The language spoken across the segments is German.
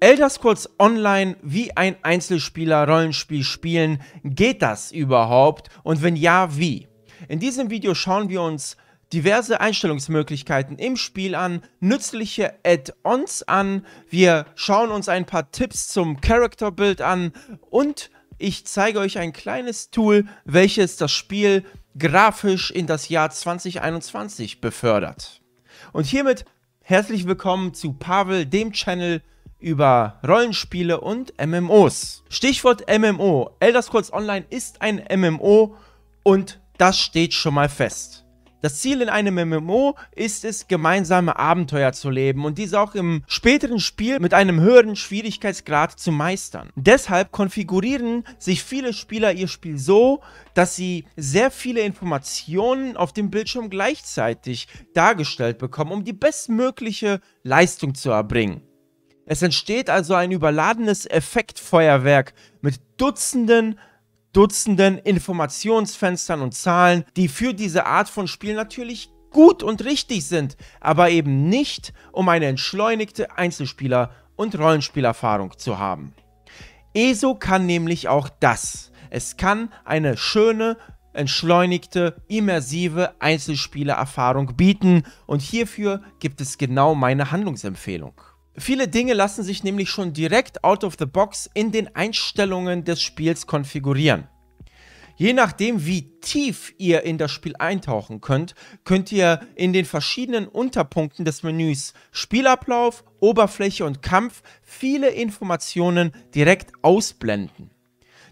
Elder Scrolls Online wie ein Einzelspieler Rollenspiel spielen, geht das überhaupt und wenn ja, wie? In diesem Video schauen wir uns diverse Einstellungsmöglichkeiten im Spiel an, nützliche Add-ons an, wir schauen uns ein paar Tipps zum Character Build an und ich zeige euch ein kleines Tool, welches das Spiel grafisch in das Jahr 2021 befördert. Und hiermit herzlich willkommen zu Pavel, dem Channel über Rollenspiele und MMOs. Stichwort MMO. Elder Scrolls Online ist ein MMO und das steht schon mal fest. Das Ziel in einem MMO ist es, gemeinsame Abenteuer zu leben und diese auch im späteren Spiel mit einem höheren Schwierigkeitsgrad zu meistern. Deshalb konfigurieren sich viele Spieler ihr Spiel so, dass sie sehr viele Informationen auf dem Bildschirm gleichzeitig dargestellt bekommen, um die bestmögliche Leistung zu erbringen. Es entsteht also ein überladenes Effektfeuerwerk mit Dutzenden, Dutzenden Informationsfenstern und Zahlen, die für diese Art von Spiel natürlich gut und richtig sind, aber eben nicht, um eine entschleunigte Einzelspieler- und Rollenspielerfahrung zu haben. ESO kann nämlich auch das. Es kann eine schöne, entschleunigte, immersive Einzelspielererfahrung bieten und hierfür gibt es genau meine Handlungsempfehlung. Viele Dinge lassen sich nämlich schon direkt out of the box in den Einstellungen des Spiels konfigurieren. Je nachdem, wie tief ihr in das Spiel eintauchen könnt, könnt ihr in den verschiedenen Unterpunkten des Menüs Spielablauf, Oberfläche und Kampf viele Informationen direkt ausblenden.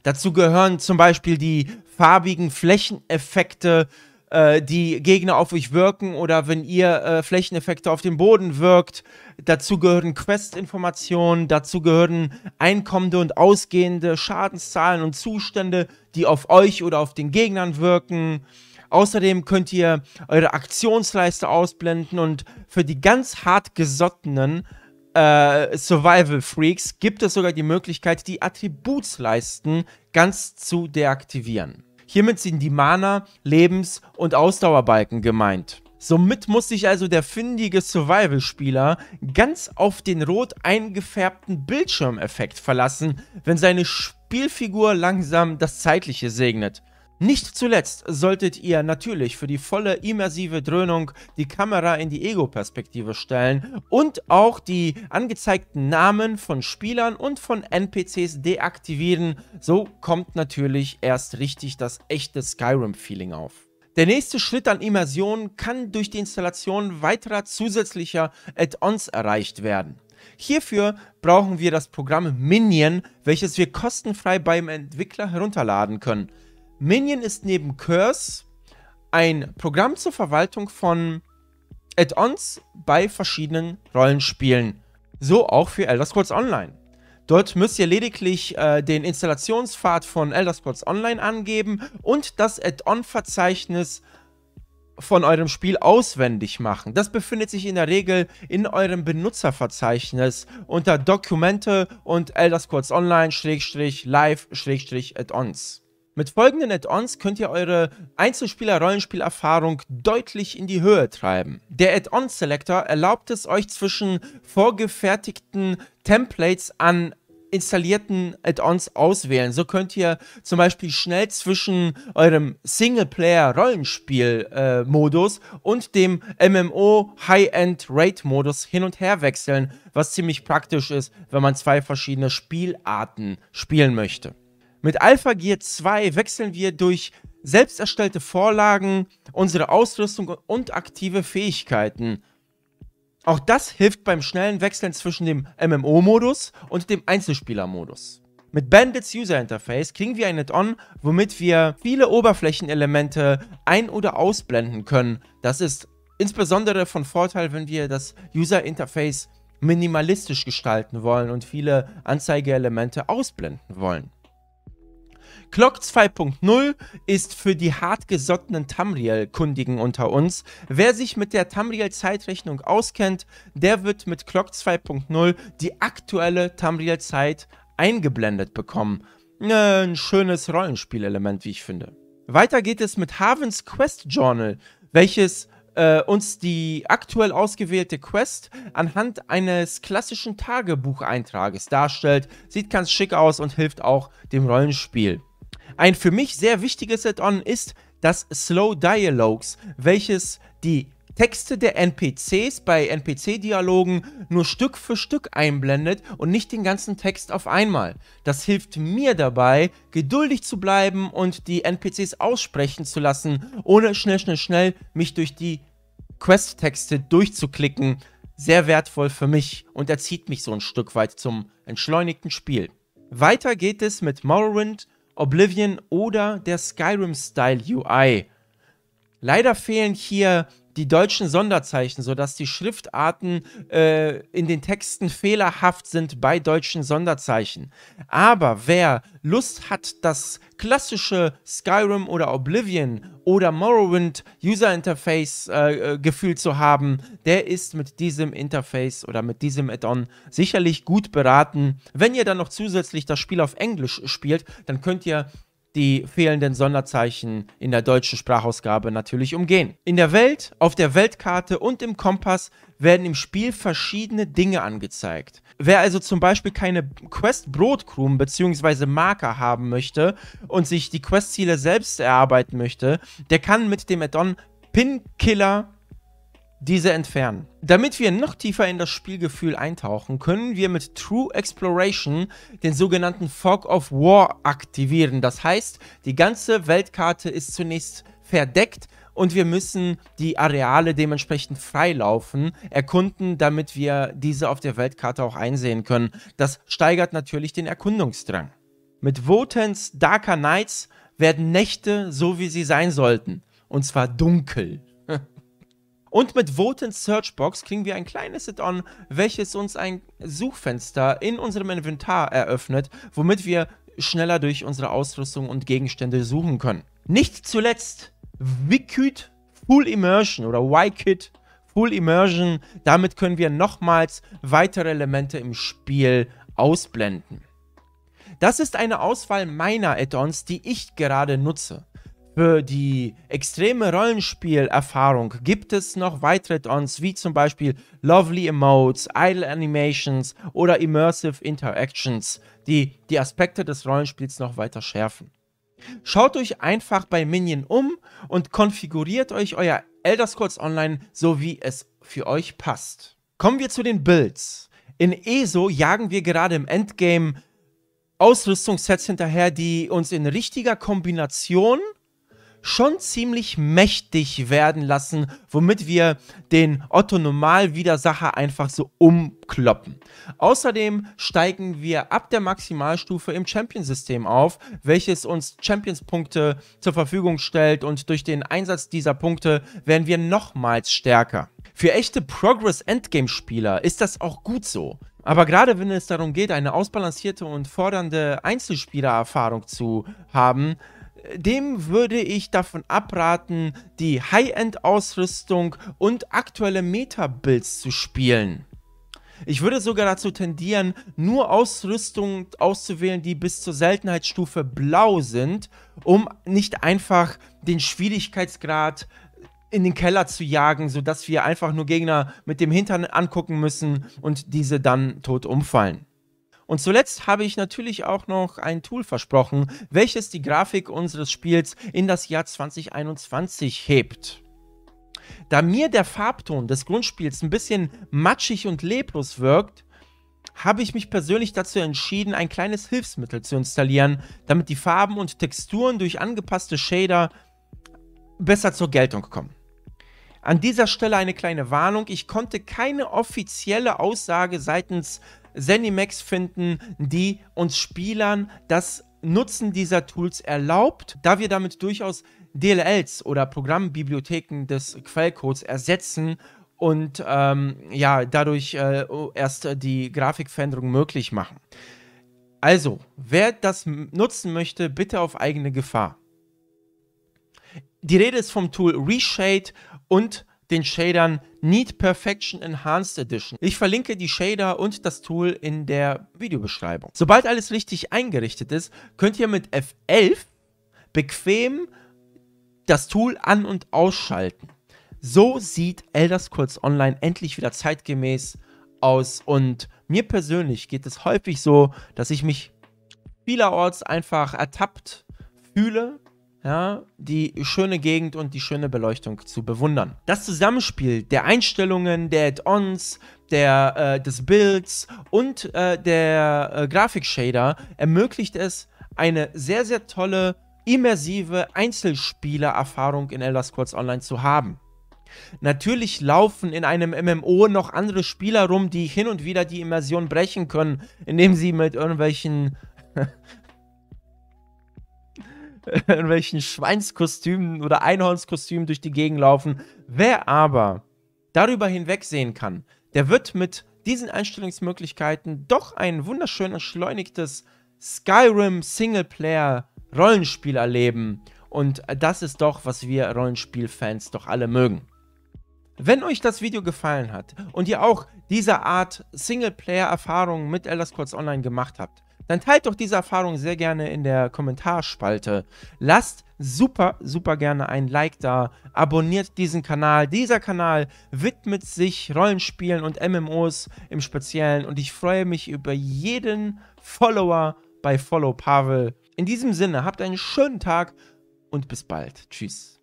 Dazu gehören zum Beispiel die farbigen Flächeneffekte, äh, die Gegner auf euch wirken oder wenn ihr äh, Flächeneffekte auf dem Boden wirkt. Dazu gehören Quest-Informationen, dazu gehören einkommende und ausgehende Schadenszahlen und Zustände, die auf euch oder auf den Gegnern wirken. Außerdem könnt ihr eure Aktionsleiste ausblenden und für die ganz hart gesottenen äh, Survival Freaks gibt es sogar die Möglichkeit, die Attributsleisten ganz zu deaktivieren. Hiermit sind die Mana, Lebens- und Ausdauerbalken gemeint. Somit muss sich also der findige Survival-Spieler ganz auf den rot eingefärbten Bildschirmeffekt verlassen, wenn seine Spielfigur langsam das Zeitliche segnet. Nicht zuletzt solltet ihr natürlich für die volle immersive Dröhnung die Kamera in die Ego-Perspektive stellen und auch die angezeigten Namen von Spielern und von NPCs deaktivieren. So kommt natürlich erst richtig das echte Skyrim-Feeling auf. Der nächste Schritt an Immersion kann durch die Installation weiterer zusätzlicher Add-ons erreicht werden. Hierfür brauchen wir das Programm Minion, welches wir kostenfrei beim Entwickler herunterladen können. Minion ist neben Curse ein Programm zur Verwaltung von Add-ons bei verschiedenen Rollenspielen. So auch für Elder Scrolls Online. Dort müsst ihr lediglich äh, den Installationspfad von Elder Scrolls Online angeben und das Add-on-Verzeichnis von eurem Spiel auswendig machen. Das befindet sich in der Regel in eurem Benutzerverzeichnis unter Dokumente und Elder Scrolls Online-Live-Add-ons. Mit folgenden Add-ons könnt ihr eure Einzelspieler-Rollenspielerfahrung deutlich in die Höhe treiben. Der Add-on-Selector erlaubt es euch zwischen vorgefertigten Templates an installierten Add-ons auswählen. So könnt ihr zum Beispiel schnell zwischen eurem Singleplayer-Rollenspiel-Modus und dem MMO High-End rate modus hin und her wechseln, was ziemlich praktisch ist, wenn man zwei verschiedene Spielarten spielen möchte. Mit Alpha Gear 2 wechseln wir durch selbst erstellte Vorlagen, unsere Ausrüstung und aktive Fähigkeiten. Auch das hilft beim schnellen Wechseln zwischen dem MMO-Modus und dem Einzelspieler-Modus. Mit Bandits User Interface kriegen wir ein Add-on, womit wir viele Oberflächenelemente ein- oder ausblenden können. Das ist insbesondere von Vorteil, wenn wir das User Interface minimalistisch gestalten wollen und viele Anzeigeelemente ausblenden wollen. Clock 2.0 ist für die hartgesottenen Tamriel-Kundigen unter uns. Wer sich mit der Tamriel-Zeitrechnung auskennt, der wird mit Clock 2.0 die aktuelle Tamriel-Zeit eingeblendet bekommen. Ne, ein schönes Rollenspielelement, wie ich finde. Weiter geht es mit Havens Quest Journal, welches äh, uns die aktuell ausgewählte Quest anhand eines klassischen Tagebucheintrages darstellt. Sieht ganz schick aus und hilft auch dem Rollenspiel. Ein für mich sehr wichtiges Add-on ist das Slow Dialogues, welches die Texte der NPCs bei NPC-Dialogen nur Stück für Stück einblendet und nicht den ganzen Text auf einmal. Das hilft mir dabei, geduldig zu bleiben und die NPCs aussprechen zu lassen, ohne schnell, schnell, schnell mich durch die Quest-Texte durchzuklicken. Sehr wertvoll für mich und erzieht mich so ein Stück weit zum entschleunigten Spiel. Weiter geht es mit Morrowind, Oblivion oder der Skyrim-Style UI. Leider fehlen hier die deutschen Sonderzeichen, sodass die Schriftarten äh, in den Texten fehlerhaft sind bei deutschen Sonderzeichen. Aber wer Lust hat, das klassische Skyrim oder Oblivion oder Morrowind User Interface äh, äh Gefühl zu haben, der ist mit diesem Interface oder mit diesem Add-on sicherlich gut beraten. Wenn ihr dann noch zusätzlich das Spiel auf Englisch spielt, dann könnt ihr die fehlenden Sonderzeichen in der deutschen Sprachausgabe natürlich umgehen. In der Welt, auf der Weltkarte und im Kompass werden im Spiel verschiedene Dinge angezeigt. Wer also zum Beispiel keine Quest-Brotkrumen bzw. Marker haben möchte und sich die Questziele selbst erarbeiten möchte, der kann mit dem Add-on Pin-Killer diese entfernen. Damit wir noch tiefer in das Spielgefühl eintauchen, können wir mit True Exploration den sogenannten Fog of War aktivieren. Das heißt, die ganze Weltkarte ist zunächst verdeckt und wir müssen die Areale dementsprechend freilaufen, erkunden, damit wir diese auf der Weltkarte auch einsehen können. Das steigert natürlich den Erkundungsdrang. Mit Votens Darker Nights werden Nächte so, wie sie sein sollten, und zwar dunkel. Und mit Vote in Searchbox kriegen wir ein kleines Add-on, welches uns ein Suchfenster in unserem Inventar eröffnet, womit wir schneller durch unsere Ausrüstung und Gegenstände suchen können. Nicht zuletzt Wikid Full Immersion oder Wikid Full Immersion. Damit können wir nochmals weitere Elemente im Spiel ausblenden. Das ist eine Auswahl meiner Add-ons, die ich gerade nutze. Für die extreme Rollenspielerfahrung gibt es noch weitere Dons, wie zum Beispiel Lovely Emotes, Idle Animations oder Immersive Interactions, die die Aspekte des Rollenspiels noch weiter schärfen. Schaut euch einfach bei Minion um und konfiguriert euch euer Elder Scrolls Online so, wie es für euch passt. Kommen wir zu den Builds. In ESO jagen wir gerade im Endgame Ausrüstungssets hinterher, die uns in richtiger Kombination schon ziemlich mächtig werden lassen, womit wir den Otto Normalwidersacher einfach so umkloppen. Außerdem steigen wir ab der Maximalstufe im Champion-System auf, welches uns Champions-Punkte zur Verfügung stellt und durch den Einsatz dieser Punkte werden wir nochmals stärker. Für echte Progress-Endgame-Spieler ist das auch gut so. Aber gerade wenn es darum geht, eine ausbalancierte und fordernde Einzelspielererfahrung zu haben, dem würde ich davon abraten, die High-End-Ausrüstung und aktuelle Meta-Builds zu spielen. Ich würde sogar dazu tendieren, nur Ausrüstung auszuwählen, die bis zur Seltenheitsstufe blau sind, um nicht einfach den Schwierigkeitsgrad in den Keller zu jagen, sodass wir einfach nur Gegner mit dem Hintern angucken müssen und diese dann tot umfallen. Und zuletzt habe ich natürlich auch noch ein Tool versprochen, welches die Grafik unseres Spiels in das Jahr 2021 hebt. Da mir der Farbton des Grundspiels ein bisschen matschig und leblos wirkt, habe ich mich persönlich dazu entschieden, ein kleines Hilfsmittel zu installieren, damit die Farben und Texturen durch angepasste Shader besser zur Geltung kommen. An dieser Stelle eine kleine Warnung, ich konnte keine offizielle Aussage seitens Zenimax finden, die uns Spielern das Nutzen dieser Tools erlaubt, da wir damit durchaus DLLs oder Programmbibliotheken des Quellcodes ersetzen und ähm, ja, dadurch äh, erst die Grafikveränderung möglich machen. Also, wer das nutzen möchte, bitte auf eigene Gefahr. Die Rede ist vom Tool Reshade und den Shadern Need Perfection Enhanced Edition. Ich verlinke die Shader und das Tool in der Videobeschreibung. Sobald alles richtig eingerichtet ist, könnt ihr mit F11 bequem das Tool an- und ausschalten. So sieht Elder Scrolls Online endlich wieder zeitgemäß aus und mir persönlich geht es häufig so, dass ich mich vielerorts einfach ertappt fühle, ja, die schöne Gegend und die schöne Beleuchtung zu bewundern. Das Zusammenspiel der Einstellungen, der Add-ons, äh, des Builds und äh, der äh, Grafikshader ermöglicht es, eine sehr, sehr tolle, immersive Einzelspielererfahrung in Elder Scrolls Online zu haben. Natürlich laufen in einem MMO noch andere Spieler rum, die hin und wieder die Immersion brechen können, indem sie mit irgendwelchen in welchen Schweinskostümen oder Einhornskostümen durch die Gegend laufen. Wer aber darüber hinwegsehen kann, der wird mit diesen Einstellungsmöglichkeiten doch ein wunderschön entschleunigtes Skyrim Singleplayer Rollenspiel erleben. Und das ist doch, was wir Rollenspielfans doch alle mögen. Wenn euch das Video gefallen hat und ihr auch diese Art Singleplayer-Erfahrung mit Elder Scrolls Online gemacht habt, dann teilt doch diese Erfahrung sehr gerne in der Kommentarspalte. Lasst super, super gerne ein Like da, abonniert diesen Kanal. Dieser Kanal widmet sich Rollenspielen und MMOs im Speziellen und ich freue mich über jeden Follower bei Follow Pavel. In diesem Sinne, habt einen schönen Tag und bis bald. Tschüss.